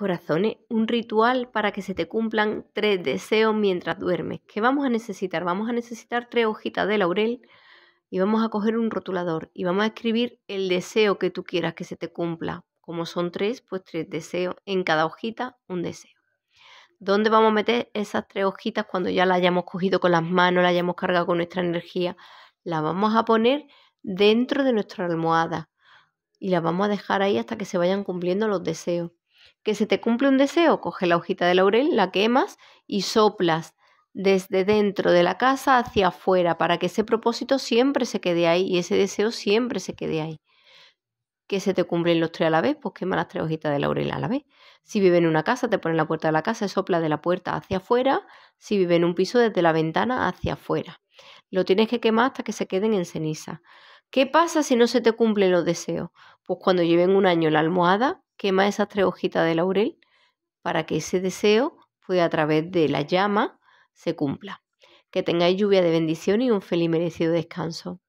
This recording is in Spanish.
corazones, eh, un ritual para que se te cumplan tres deseos mientras duermes. ¿Qué vamos a necesitar? Vamos a necesitar tres hojitas de laurel y vamos a coger un rotulador y vamos a escribir el deseo que tú quieras que se te cumpla. Como son tres, pues tres deseos. En cada hojita, un deseo. ¿Dónde vamos a meter esas tres hojitas cuando ya las hayamos cogido con las manos, las hayamos cargado con nuestra energía? Las vamos a poner dentro de nuestra almohada y las vamos a dejar ahí hasta que se vayan cumpliendo los deseos que se te cumple un deseo, coge la hojita de laurel, la quemas y soplas desde dentro de la casa hacia afuera para que ese propósito siempre se quede ahí y ese deseo siempre se quede ahí. Que se te cumplen los tres a la vez, pues quema las tres hojitas de laurel a la vez. Si vive en una casa, te pones la puerta de la casa y sopla de la puerta hacia afuera. Si vive en un piso, desde la ventana hacia afuera. Lo tienes que quemar hasta que se queden en ceniza. ¿Qué pasa si no se te cumplen los deseos? Pues cuando lleven un año la almohada, quema esas tres hojitas de laurel para que ese deseo, pueda a través de la llama, se cumpla. Que tengáis lluvia de bendición y un feliz merecido descanso.